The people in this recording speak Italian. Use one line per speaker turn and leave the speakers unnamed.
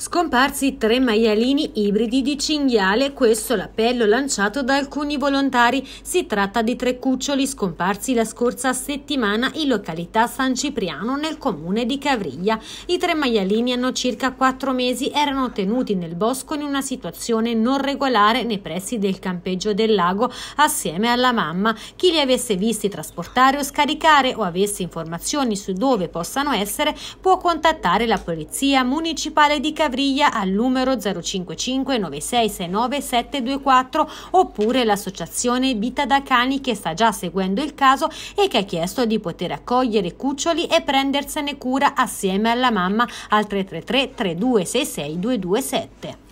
Scomparsi tre maialini ibridi di cinghiale, questo l'appello lanciato da alcuni volontari. Si tratta di tre cuccioli scomparsi la scorsa settimana in località San Cipriano nel comune di Cavriglia. I tre maialini hanno circa quattro mesi, erano tenuti nel bosco in una situazione non regolare nei pressi del campeggio del lago assieme alla mamma. Chi li avesse visti trasportare o scaricare o avesse informazioni su dove possano essere può contattare la polizia municipale di Cavriglia Gavriglia al numero 055 9669 724 oppure l'associazione Vita da Cani che sta già seguendo il caso e che ha chiesto di poter accogliere cuccioli e prendersene cura assieme alla mamma al 333 3266 227.